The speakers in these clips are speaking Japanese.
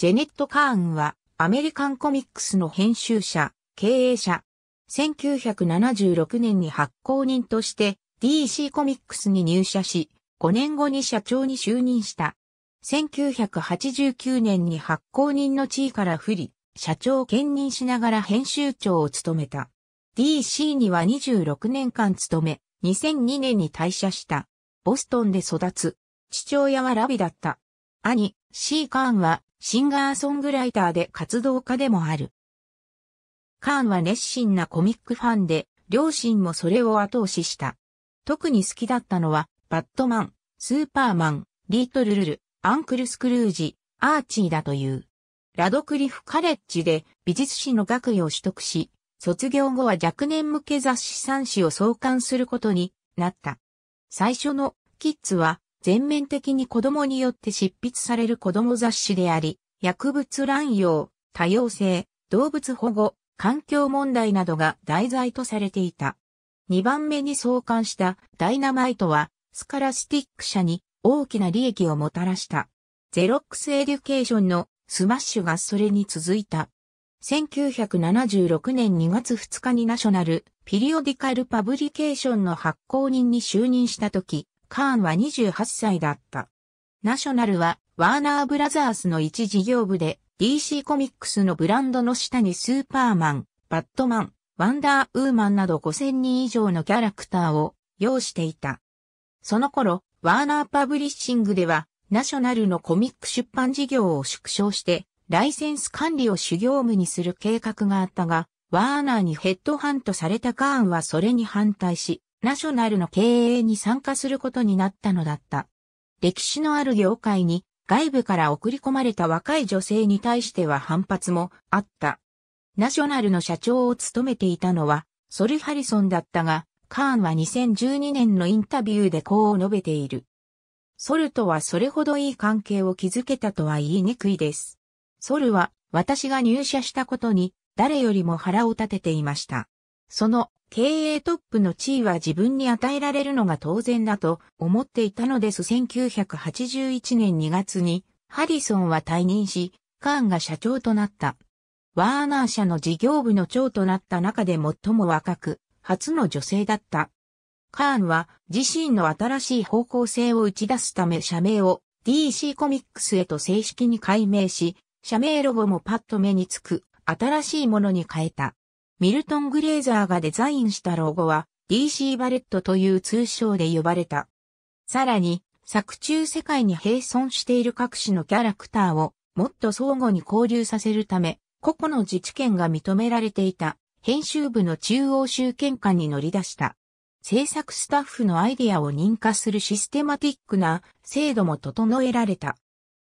ジェネット・カーンは、アメリカンコミックスの編集者、経営者。1976年に発行人として DC コミックスに入社し、5年後に社長に就任した。1989年に発行人の地位から不利、社長を兼任しながら編集長を務めた。DC には26年間勤め、2002年に退社した。ボストンで育つ。父親はラビだった。兄、C・ カーンはシンガーソングライターで活動家でもある。カーンは熱心なコミックファンで、両親もそれを後押しした。特に好きだったのは、バットマン、スーパーマン、リートルルル、アンクルスクルージ、アーチーだという。ラドクリフカレッジで美術史の学位を取得し、卒業後は若年向け雑誌3誌を創刊することになった。最初のキッズは全面的に子供によって執筆される子供雑誌であり、薬物乱用、多様性、動物保護、環境問題などが題材とされていた。2番目に創刊したダイナマイトは、スカラスティック社に大きな利益をもたらした。ゼロックスエデュケーションのスマッシュがそれに続いた。1976年2月2日にナショナルピリオディカルパブリケーションの発行人に就任した時、カーンは28歳だった。ナショナルは、ワーナーブラザースの一事業部で、DC コミックスのブランドの下にスーパーマン、バットマン、ワンダーウーマンなど5000人以上のキャラクターを要していた。その頃、ワーナーパブリッシングでは、ナショナルのコミック出版事業を縮小して、ライセンス管理を主業務にする計画があったが、ワーナーにヘッドハントされたカーンはそれに反対し、ナショナルの経営に参加することになったのだった。歴史のある業界に外部から送り込まれた若い女性に対しては反発もあった。ナショナルの社長を務めていたのはソル・ハリソンだったが、カーンは2012年のインタビューでこう述べている。ソルとはそれほどいい関係を築けたとは言いにくいです。ソルは私が入社したことに誰よりも腹を立てていました。その経営トップの地位は自分に与えられるのが当然だと思っていたのです。1981年2月にハリソンは退任し、カーンが社長となった。ワーナー社の事業部の長となった中で最も若く、初の女性だった。カーンは自身の新しい方向性を打ち出すため社名を DC コミックスへと正式に改名し、社名ロゴもパッと目につく新しいものに変えた。ミルトン・グレーザーがデザインしたロゴは DC バレットという通称で呼ばれた。さらに、作中世界に並存している各種のキャラクターをもっと相互に交流させるため、個々の自治権が認められていた編集部の中央集権下に乗り出した。制作スタッフのアイデアを認可するシステマティックな制度も整えられた。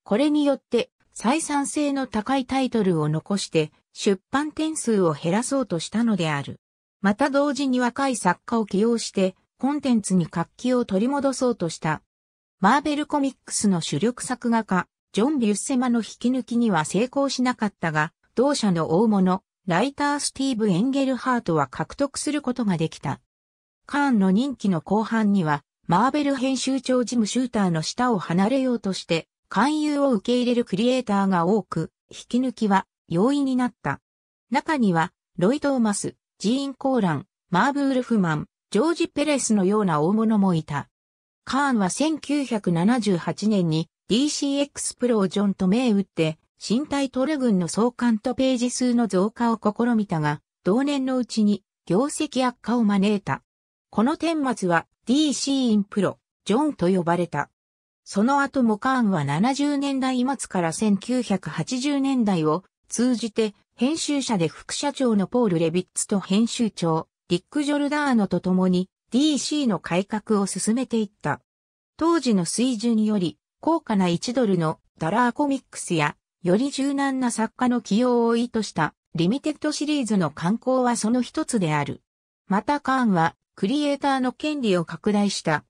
これによって、採算性の高いタイトルを残して出版点数を減らそうとしたのである。また同時に若い作家を起用して、コンテンツに活気を取り戻そうとした。マーベルコミックスの主力作画家、ジョン・ビュッセマの引き抜きには成功しなかったが、同社の大物、ライタースティーブ・エンゲルハートは獲得することができた。カーンの任期の後半には、マーベル編集長ジム・シューターの下を離れようとして、勧誘を受け入れるクリエイターが多く、引き抜きは容易になった。中には、ロイ・トーマス、ジーン・コーラン、マーブウルフマン、ジョージ・ペレスのような大物もいた。カーンは1978年に DCX プロジョンと銘打って、新体トレ軍の総監とページ数の増加を試みたが、同年のうちに業績悪化を招いた。この天末は DC インプロ、ジョンと呼ばれた。その後もカーンは70年代末から1980年代を通じて、編集者で副社長のポール・レビッツと編集長、リック・ジョルダーノと共に DC の改革を進めていった。当時の水準より高価な1ドルのダラーコミックスやより柔軟な作家の起用を意図したリミテッドシリーズの刊行はその一つである。またカーンはクリエイターの権利を拡大した。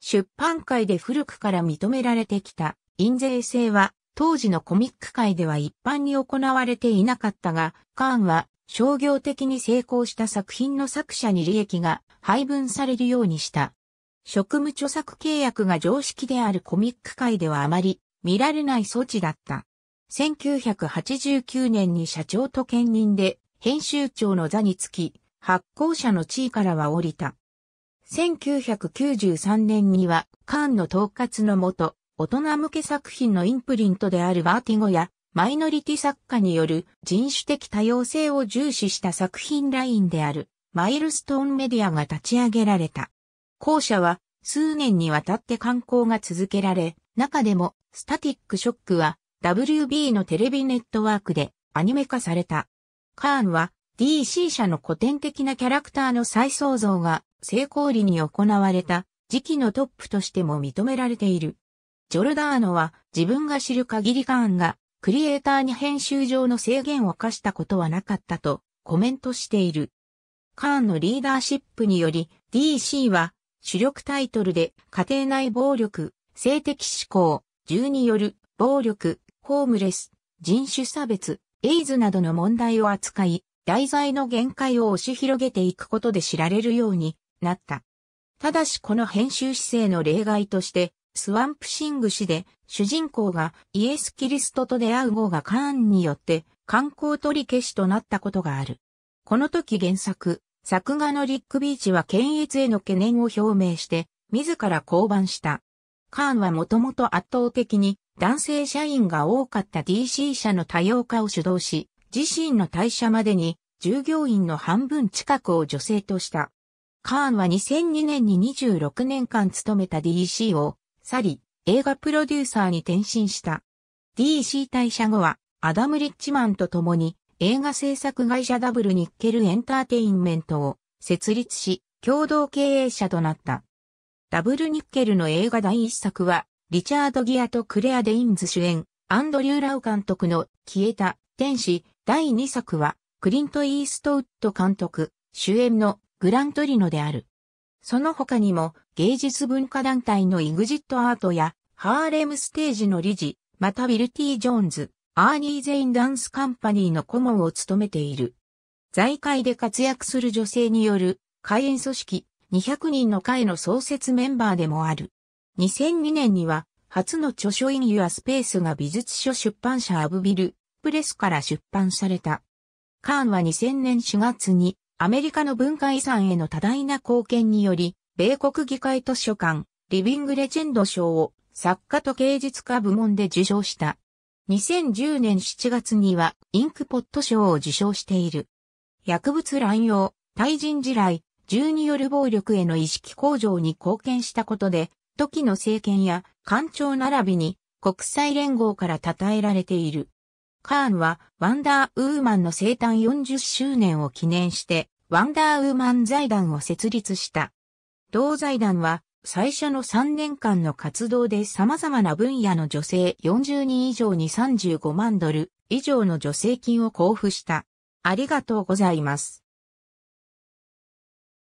出版界で古くから認められてきた印税制は当時のコミック界では一般に行われていなかったが、カーンは商業的に成功した作品の作者に利益が配分されるようにした。職務著作契約が常識であるコミック界ではあまり見られない措置だった。1989年に社長と兼任で編集長の座につき、発行者の地位からは降りた。1993年には、カーンの統括のもと、大人向け作品のインプリントであるバーティゴやマイノリティ作家による人種的多様性を重視した作品ラインであるマイルストーンメディアが立ち上げられた。後者は数年にわたって刊行が続けられ、中でもスタティックショックは WB のテレビネットワークでアニメ化された。カーンは DC 社の古典的なキャラクターの再創造が成功裏に行われた時期のトップとしても認められている。ジョルダーノは自分が知る限りカーンがクリエイターに編集上の制限を課したことはなかったとコメントしている。カーンのリーダーシップにより DC は主力タイトルで家庭内暴力、性的思考、銃による暴力、ホームレス、人種差別、エイズなどの問題を扱い、題材の限界を押し広げていくことで知られるようになった。ただしこの編集姿勢の例外として、スワンプシング氏で主人公がイエス・キリストと出会う号がカーンによって観光取り消しとなったことがある。この時原作、作画のリック・ビーチは検閲への懸念を表明して自ら降板した。カーンはもともと圧倒的に男性社員が多かった DC 社の多様化を主導し、自身の退社までに従業員の半分近くを女性とした。カーンは2002年に26年間勤めた DC を去り、映画プロデューサーに転身した。DC 退社後は、アダム・リッチマンと共に、映画制作会社ダブルニッケルエンターテインメントを設立し、共同経営者となった。ダブルニッケルの映画第一作は、リチャード・ギアとクレア・デインズ主演、アンドリュー・ラウ監督の消えた天使第二作は、クリント・イーストウッド監督主演のグラントリノである。その他にも、芸術文化団体のイグジットアートや、ハーレムステージの理事、またウィルティ・ジョーンズ、アーニー・ゼイン・ダンス・カンパニーの顧問を務めている。財界で活躍する女性による、会員組織、200人の会の創設メンバーでもある。2002年には、初の著書インユアスペースが美術書出版社アブビル、プレスから出版された。カーンは2000年4月にアメリカの文化遺産への多大な貢献により米国議会図書館、リビングレジェンド賞を作家と芸術家部門で受賞した。2010年7月にはインクポット賞を受賞している。薬物乱用、対人地雷、銃による暴力への意識向上に貢献したことで、時の政権や官庁並びに国際連合から称えられている。カーンはワンダーウーマンの生誕40周年を記念して、ワンダーウーマン財団を設立した。同財団は、最初の3年間の活動で様々な分野の女性40人以上に35万ドル以上の助成金を交付した。ありがとうございます。